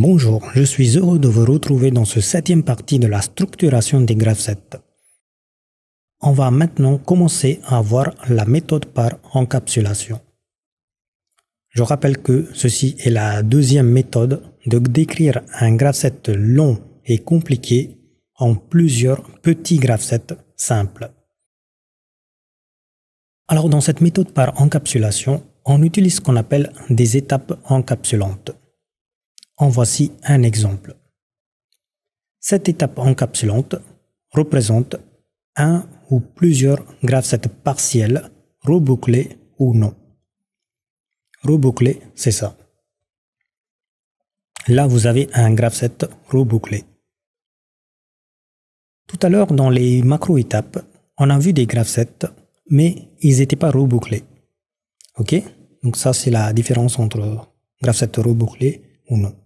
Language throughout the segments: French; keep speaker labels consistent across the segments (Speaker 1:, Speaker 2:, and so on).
Speaker 1: Bonjour, je suis heureux de vous retrouver dans ce septième partie de la structuration des graphes On va maintenant commencer à voir la méthode par encapsulation. Je rappelle que ceci est la deuxième méthode de décrire un graphe long et compliqué en plusieurs petits graphes simples. Alors dans cette méthode par encapsulation, on utilise ce qu'on appelle des étapes encapsulantes. En voici un exemple. Cette étape encapsulante représente un ou plusieurs graphsets partiels rebouclés ou non. Rebouclés, c'est ça. Là, vous avez un graphset rebouclé. Tout à l'heure, dans les macro-étapes, on a vu des graphsets, mais ils n'étaient pas rebouclés. OK Donc ça, c'est la différence entre grapheset rebouclés ou non.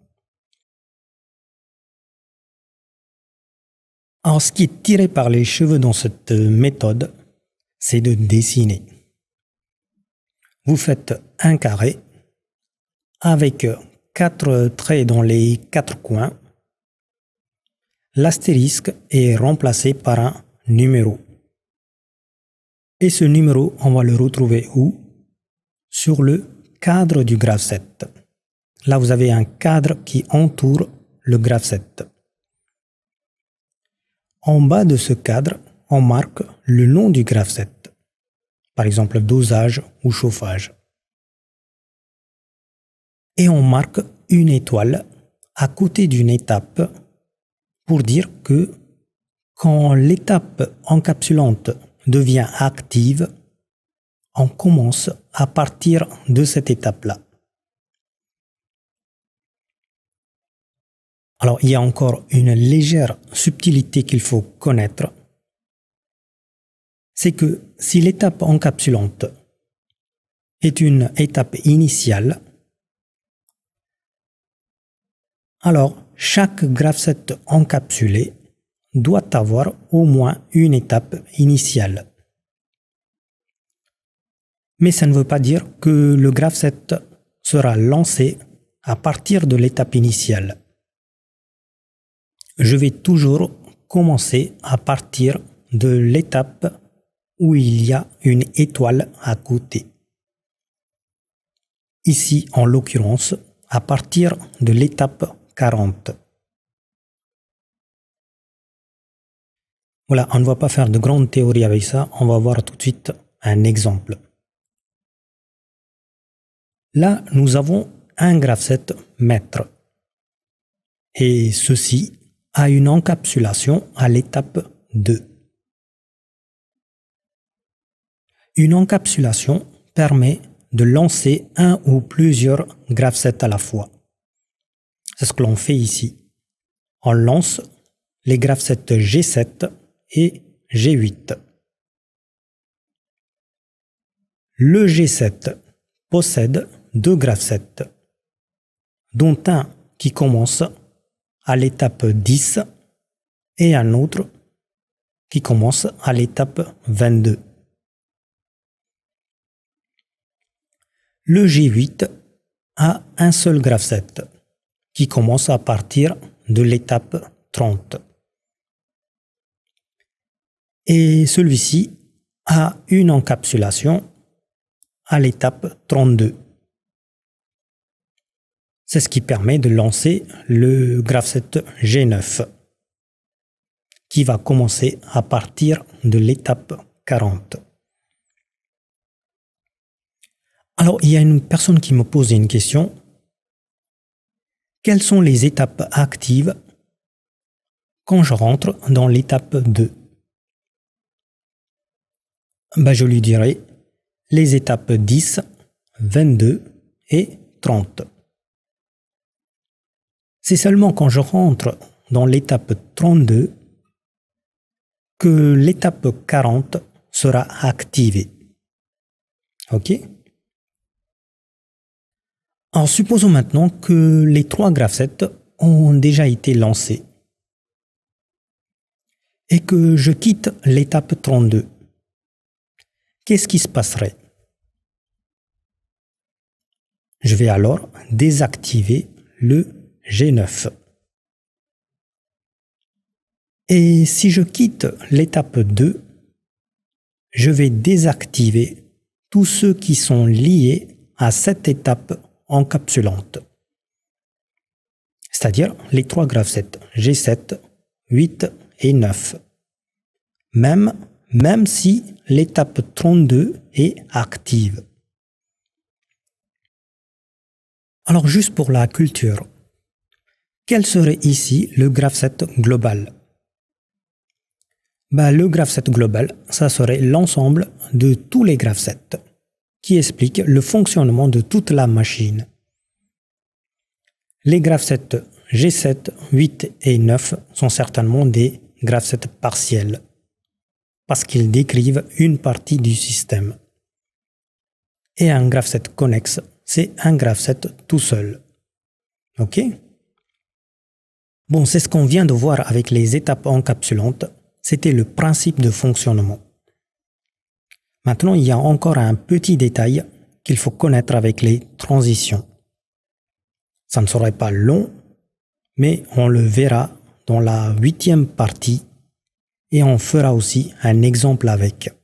Speaker 1: Alors, ce qui est tiré par les cheveux dans cette euh, méthode, c'est de dessiner. Vous faites un carré avec euh, quatre euh, traits dans les quatre coins. L'astérisque est remplacé par un numéro. Et ce numéro, on va le retrouver où Sur le cadre du graphe 7. Là, vous avez un cadre qui entoure le graphe 7. En bas de ce cadre, on marque le nom du 7, par exemple dosage ou chauffage. Et on marque une étoile à côté d'une étape pour dire que quand l'étape encapsulante devient active, on commence à partir de cette étape-là. Alors il y a encore une légère subtilité qu'il faut connaître, c'est que si l'étape encapsulante est une étape initiale, alors chaque GraphSet set encapsulé doit avoir au moins une étape initiale. Mais ça ne veut pas dire que le GraphSet sera lancé à partir de l'étape initiale je vais toujours commencer à partir de l'étape où il y a une étoile à côté. Ici, en l'occurrence, à partir de l'étape 40. Voilà, on ne va pas faire de grandes théories avec ça, on va voir tout de suite un exemple. Là, nous avons un graphe 7 mètres. Et ceci à une encapsulation à l'étape 2. Une encapsulation permet de lancer un ou plusieurs gravesets à la fois. C'est ce que l'on fait ici. On lance les gravesets G7 et G8. Le G7 possède deux gravesets, dont un qui commence à l'étape 10 et un autre qui commence à l'étape 22. Le G8 a un seul graphe 7 qui commence à partir de l'étape 30. Et celui-ci a une encapsulation à l'étape 32. C'est ce qui permet de lancer le GraphSet G9 qui va commencer à partir de l'étape 40. Alors, il y a une personne qui me pose une question. Quelles sont les étapes actives quand je rentre dans l'étape 2 ben, Je lui dirai les étapes 10, 22 et 30. C'est seulement quand je rentre dans l'étape 32 que l'étape 40 sera activée. OK Alors supposons maintenant que les trois graphsets ont déjà été lancés et que je quitte l'étape 32. Qu'est-ce qui se passerait Je vais alors désactiver le G9. Et si je quitte l'étape 2, je vais désactiver tous ceux qui sont liés à cette étape encapsulante. C'est-à-dire les trois graphes 7, G7, 8 et 9. Même, même si l'étape 32 est active. Alors juste pour la culture, quel serait ici le graphe global bah, Le graphe global, ça serait l'ensemble de tous les graphes qui expliquent le fonctionnement de toute la machine. Les graphes G7, 8 et 9 sont certainement des graphes 7 partiels parce qu'ils décrivent une partie du système. Et un graphe connexe, c'est un graphe tout seul. OK Bon, c'est ce qu'on vient de voir avec les étapes encapsulantes. C'était le principe de fonctionnement. Maintenant, il y a encore un petit détail qu'il faut connaître avec les transitions. Ça ne serait pas long, mais on le verra dans la huitième partie et on fera aussi un exemple avec.